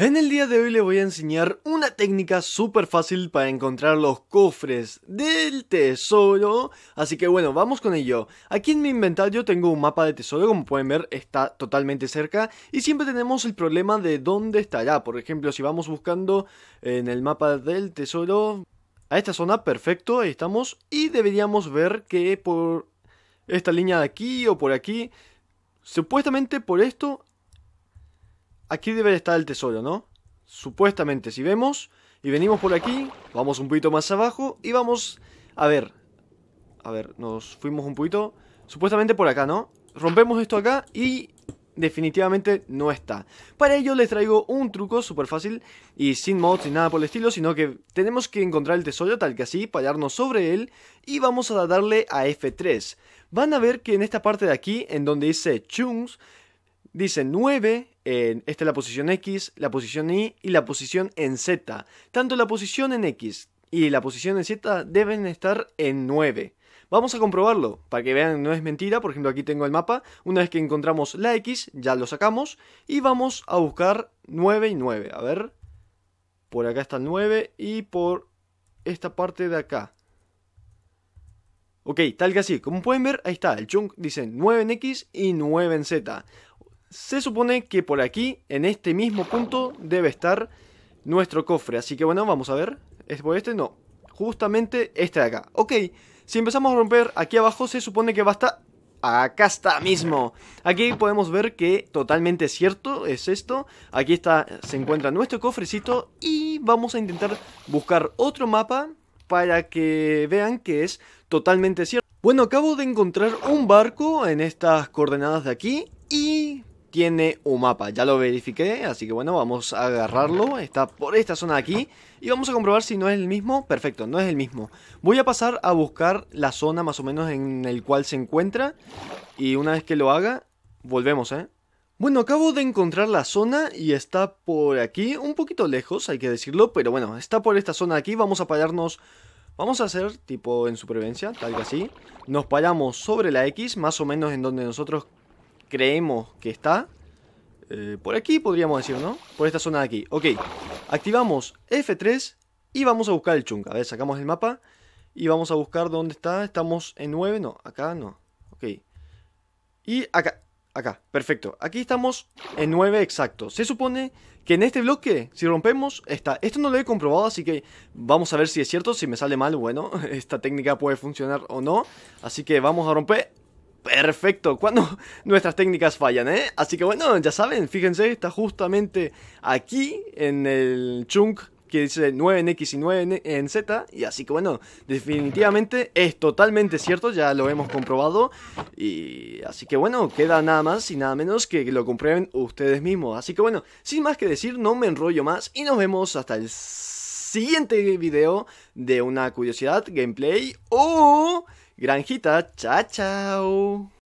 En el día de hoy le voy a enseñar una técnica súper fácil para encontrar los cofres del tesoro, así que bueno, vamos con ello. Aquí en mi inventario tengo un mapa de tesoro, como pueden ver está totalmente cerca y siempre tenemos el problema de dónde estará, por ejemplo si vamos buscando en el mapa del tesoro a esta zona, perfecto, ahí estamos y deberíamos ver que por esta línea de aquí o por aquí, supuestamente por esto Aquí debe estar el tesoro, ¿no? Supuestamente, si vemos y venimos por aquí, vamos un poquito más abajo y vamos... A ver, a ver, nos fuimos un poquito... Supuestamente por acá, ¿no? Rompemos esto acá y definitivamente no está. Para ello les traigo un truco súper fácil y sin mods ni nada por el estilo, sino que tenemos que encontrar el tesoro tal que así, pararnos sobre él y vamos a darle a F3. Van a ver que en esta parte de aquí, en donde dice Chunks, dice 9 esta es la posición X, la posición Y y la posición en Z. Tanto la posición en X y la posición en Z deben estar en 9. Vamos a comprobarlo, para que vean, no es mentira, por ejemplo aquí tengo el mapa, una vez que encontramos la X, ya lo sacamos, y vamos a buscar 9 y 9, a ver, por acá está el 9 y por esta parte de acá. Ok, tal que así, como pueden ver, ahí está, el chunk dice 9 en X y 9 en Z se supone que por aquí, en este mismo punto, debe estar nuestro cofre. Así que bueno, vamos a ver. ¿Es por este? No. Justamente este de acá. Ok, si empezamos a romper aquí abajo, se supone que va estar Acá está mismo. Aquí podemos ver que totalmente cierto es esto. Aquí está, se encuentra nuestro cofrecito y vamos a intentar buscar otro mapa para que vean que es totalmente cierto. Bueno, acabo de encontrar un barco en estas coordenadas de aquí tiene un mapa. Ya lo verifiqué, así que bueno, vamos a agarrarlo. Está por esta zona de aquí. Y vamos a comprobar si no es el mismo. Perfecto, no es el mismo. Voy a pasar a buscar la zona más o menos en el cual se encuentra. Y una vez que lo haga, volvemos, ¿eh? Bueno, acabo de encontrar la zona y está por aquí, un poquito lejos, hay que decirlo, pero bueno, está por esta zona aquí, vamos a pararnos, vamos a hacer tipo en supervivencia, tal que así, nos paramos sobre la X, más o menos en donde nosotros creemos que está. Eh, por aquí podríamos decir, ¿no? Por esta zona de aquí. Ok, activamos F3 y vamos a buscar el chunga A ver, sacamos el mapa y vamos a buscar dónde está. Estamos en 9, no, acá no. Ok. Y acá, acá, perfecto. Aquí estamos en 9 exacto. Se supone que en este bloque, si rompemos, está. Esto no lo he comprobado, así que vamos a ver si es cierto. Si me sale mal, bueno, esta técnica puede funcionar o no. Así que vamos a romper perfecto cuando nuestras técnicas fallan, ¿eh? Así que bueno, ya saben, fíjense, está justamente aquí en el chunk que dice 9 en X y 9 en Z. Y así que bueno, definitivamente es totalmente cierto, ya lo hemos comprobado. Y así que bueno, queda nada más y nada menos que lo comprueben ustedes mismos. Así que bueno, sin más que decir, no me enrollo más y nos vemos hasta el siguiente video de una curiosidad, gameplay o... Granjita, chao, chao.